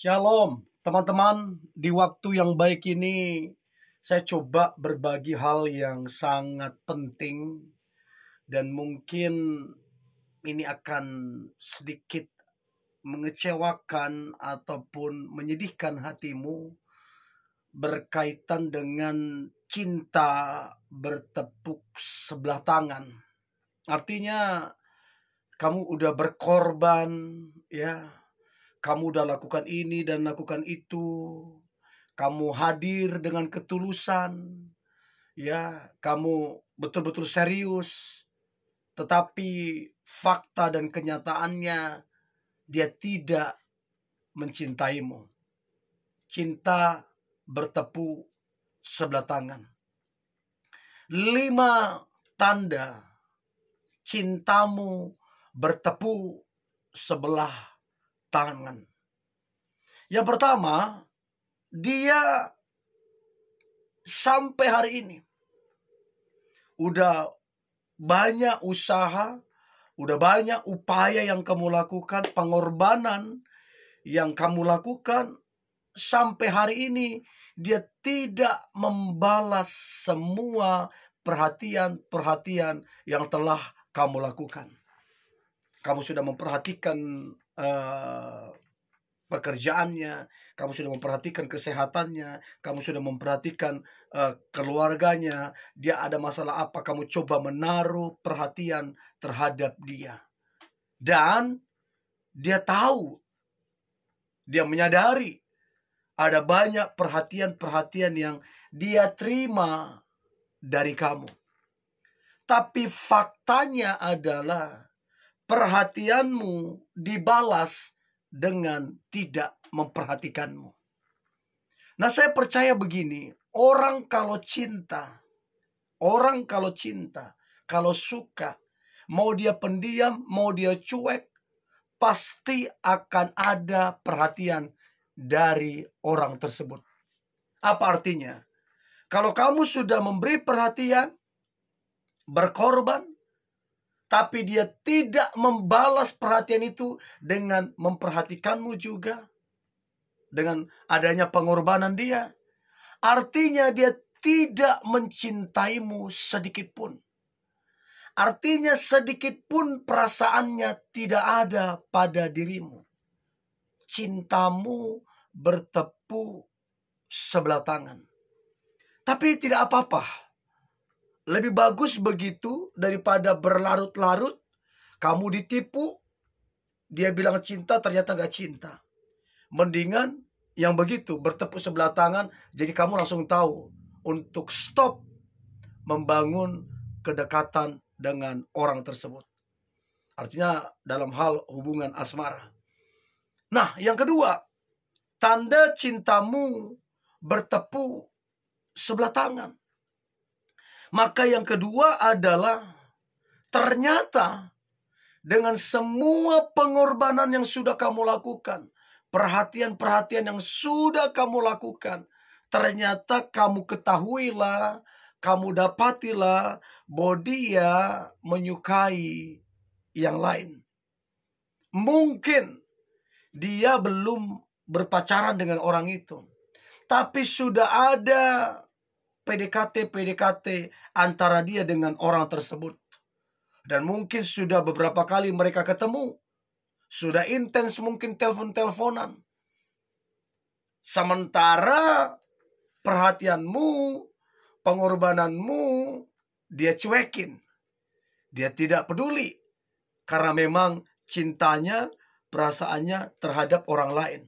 Shalom, teman-teman. Di waktu yang baik ini, saya coba berbagi hal yang sangat penting, dan mungkin ini akan sedikit mengecewakan ataupun menyedihkan hatimu berkaitan dengan cinta bertepuk sebelah tangan. Artinya, kamu udah berkorban, ya, kamu udah lakukan ini dan lakukan itu. Kamu hadir dengan ketulusan. Ya, kamu betul-betul serius. Tetapi fakta dan kenyataannya dia tidak mencintaimu. Cinta bertepu sebelah tangan. Lima tanda cintamu bertepu sebelah tangan. Yang pertama, dia sampai hari ini udah banyak usaha, udah banyak upaya yang kamu lakukan, pengorbanan yang kamu lakukan sampai hari ini dia tidak membalas semua perhatian-perhatian yang telah kamu lakukan. Kamu sudah memperhatikan uh, pekerjaannya, kamu sudah memperhatikan kesehatannya, kamu sudah memperhatikan uh, keluarganya, dia ada masalah apa, kamu coba menaruh perhatian terhadap dia. Dan dia tahu, dia menyadari ada banyak perhatian-perhatian yang dia terima dari kamu. Tapi faktanya adalah perhatianmu dibalas dengan tidak memperhatikanmu. Nah, saya percaya begini, orang kalau cinta, orang kalau cinta, kalau suka, mau dia pendiam, mau dia cuek, pasti akan ada perhatian dari orang tersebut. Apa artinya? Kalau kamu sudah memberi perhatian, berkorban, tapi dia tidak membalas perhatian itu dengan memperhatikanmu juga, dengan adanya pengorbanan dia. Artinya, dia tidak mencintaimu sedikitpun. Artinya, sedikitpun perasaannya tidak ada pada dirimu. Cintamu bertepu sebelah tangan, tapi tidak apa-apa lebih bagus begitu daripada berlarut-larut. Kamu ditipu. Dia bilang cinta ternyata gak cinta. Mendingan yang begitu bertepuk sebelah tangan. Jadi kamu langsung tahu untuk stop membangun kedekatan dengan orang tersebut. Artinya dalam hal hubungan asmara. Nah yang kedua. Tanda cintamu bertepuk sebelah tangan. Maka yang kedua adalah ternyata dengan semua pengorbanan yang sudah kamu lakukan, perhatian-perhatian yang sudah kamu lakukan, ternyata kamu ketahuilah, kamu dapatilah bahwa dia menyukai yang lain. Mungkin dia belum berpacaran dengan orang itu, tapi sudah ada PDKT-PDKT antara dia dengan orang tersebut. Dan mungkin sudah beberapa kali mereka ketemu. Sudah intens mungkin telepon-teleponan. Sementara perhatianmu, pengorbananmu, dia cuekin. Dia tidak peduli. Karena memang cintanya, perasaannya terhadap orang lain.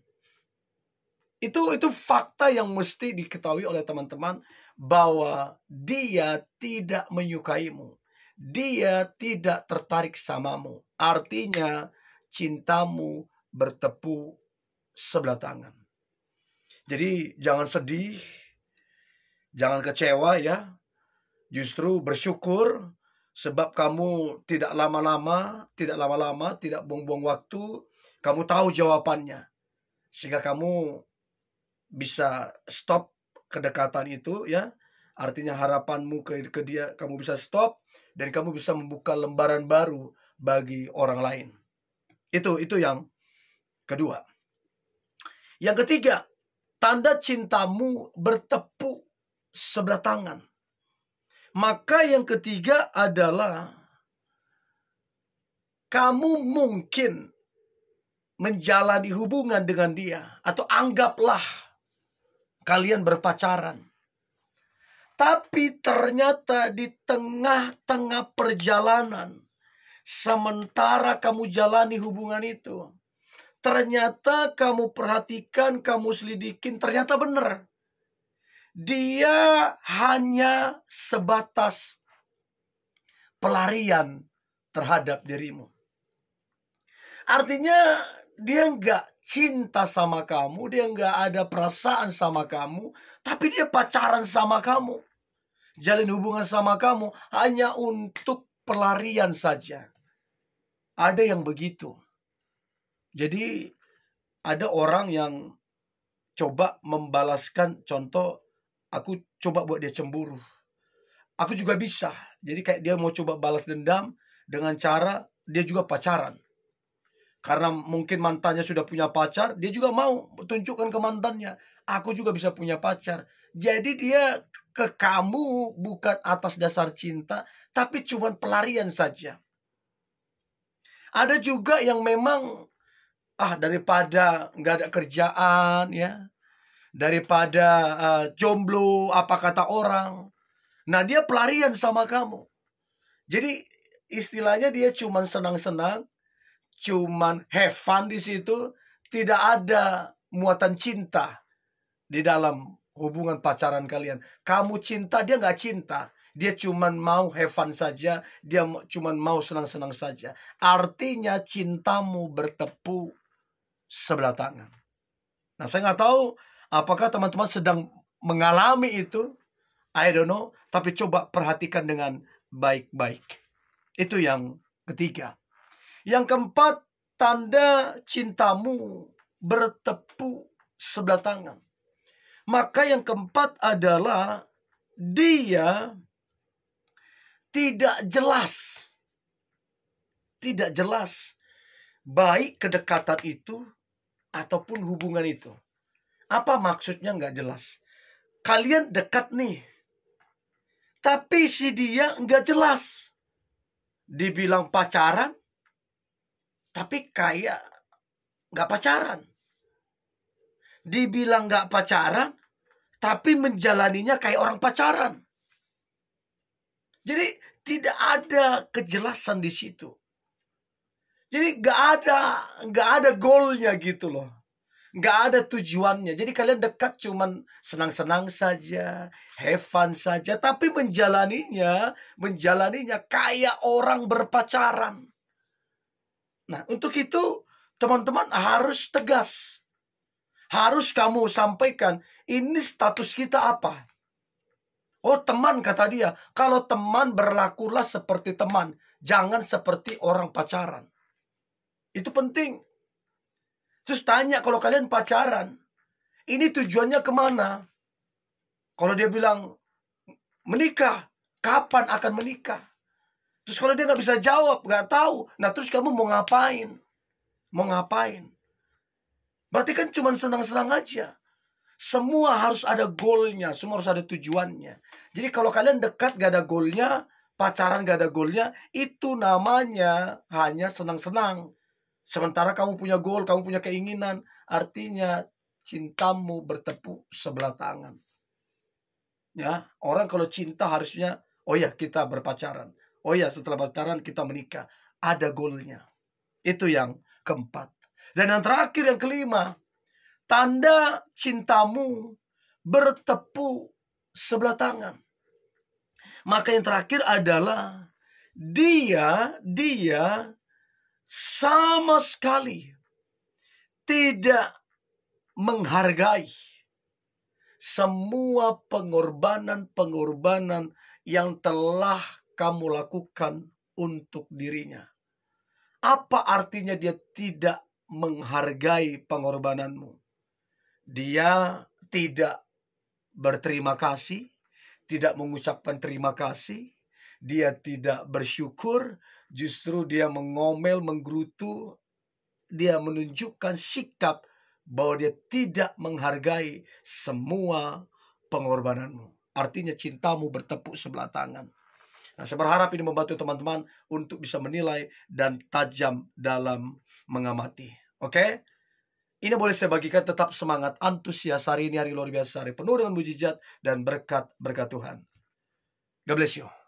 Itu itu fakta yang mesti diketahui oleh teman-teman bahwa dia tidak menyukaimu. Dia tidak tertarik samamu. Artinya cintamu bertepu sebelah tangan. Jadi jangan sedih, jangan kecewa ya. Justru bersyukur sebab kamu tidak lama-lama, tidak lama-lama, tidak buang-buang waktu, kamu tahu jawabannya. Sehingga kamu bisa stop kedekatan itu ya artinya harapanmu ke, ke dia kamu bisa stop dan kamu bisa membuka lembaran baru bagi orang lain itu itu yang kedua yang ketiga tanda cintamu bertepuk sebelah tangan maka yang ketiga adalah kamu mungkin menjalani hubungan dengan dia atau anggaplah kalian berpacaran. Tapi ternyata di tengah-tengah perjalanan, sementara kamu jalani hubungan itu, ternyata kamu perhatikan, kamu selidikin, ternyata benar. Dia hanya sebatas pelarian terhadap dirimu. Artinya dia nggak cinta sama kamu, dia nggak ada perasaan sama kamu, tapi dia pacaran sama kamu. Jalin hubungan sama kamu hanya untuk pelarian saja. Ada yang begitu. Jadi ada orang yang coba membalaskan contoh aku coba buat dia cemburu. Aku juga bisa. Jadi kayak dia mau coba balas dendam dengan cara dia juga pacaran karena mungkin mantannya sudah punya pacar, dia juga mau tunjukkan ke mantannya, aku juga bisa punya pacar. Jadi dia ke kamu bukan atas dasar cinta, tapi cuma pelarian saja. Ada juga yang memang ah daripada nggak ada kerjaan ya, daripada uh, jomblo apa kata orang. Nah, dia pelarian sama kamu. Jadi istilahnya dia cuma senang-senang cuman have fun di situ, tidak ada muatan cinta di dalam hubungan pacaran kalian. Kamu cinta, dia nggak cinta. Dia cuman mau have fun saja, dia cuman mau senang-senang saja. Artinya cintamu bertepu sebelah tangan. Nah, saya nggak tahu apakah teman-teman sedang mengalami itu. I don't know, tapi coba perhatikan dengan baik-baik. Itu yang ketiga. Yang keempat, tanda cintamu bertepuk sebelah tangan. Maka yang keempat adalah dia tidak jelas. Tidak jelas baik kedekatan itu ataupun hubungan itu. Apa maksudnya nggak jelas? Kalian dekat nih, tapi si dia nggak jelas. Dibilang pacaran, tapi kayak nggak pacaran. Dibilang nggak pacaran, tapi menjalaninya kayak orang pacaran. Jadi tidak ada kejelasan di situ. Jadi nggak ada nggak ada goalnya gitu loh. Nggak ada tujuannya. Jadi kalian dekat cuman senang-senang saja, have fun saja, tapi menjalaninya, menjalaninya kayak orang berpacaran. Nah, untuk itu teman-teman harus tegas. Harus kamu sampaikan ini status kita apa. Oh teman kata dia, kalau teman berlakulah seperti teman, jangan seperti orang pacaran. Itu penting. Terus tanya kalau kalian pacaran, ini tujuannya kemana? Kalau dia bilang menikah, kapan akan menikah? Terus kalau dia nggak bisa jawab, nggak tahu, nah terus kamu mau ngapain? Mau ngapain? Berarti kan cuma senang-senang aja. Semua harus ada goalnya, semua harus ada tujuannya. Jadi kalau kalian dekat gak ada goalnya, pacaran gak ada goalnya, itu namanya hanya senang-senang. Sementara kamu punya goal, kamu punya keinginan, artinya cintamu bertepuk sebelah tangan. Ya, orang kalau cinta harusnya, oh ya kita berpacaran Oh ya, setelah pacaran kita menikah. Ada goalnya. Itu yang keempat. Dan yang terakhir, yang kelima. Tanda cintamu bertepu sebelah tangan. Maka yang terakhir adalah dia, dia sama sekali tidak menghargai semua pengorbanan-pengorbanan yang telah kamu lakukan untuk dirinya? Apa artinya dia tidak menghargai pengorbananmu? Dia tidak berterima kasih, tidak mengucapkan terima kasih, dia tidak bersyukur, justru dia mengomel, menggerutu, dia menunjukkan sikap bahwa dia tidak menghargai semua pengorbananmu. Artinya cintamu bertepuk sebelah tangan. Nah, saya berharap ini membantu teman-teman untuk bisa menilai dan tajam dalam mengamati. Oke? Okay? Ini boleh saya bagikan tetap semangat, antusias hari ini hari luar biasa, hari penuh dengan mujizat dan berkat berkat Tuhan. God bless you.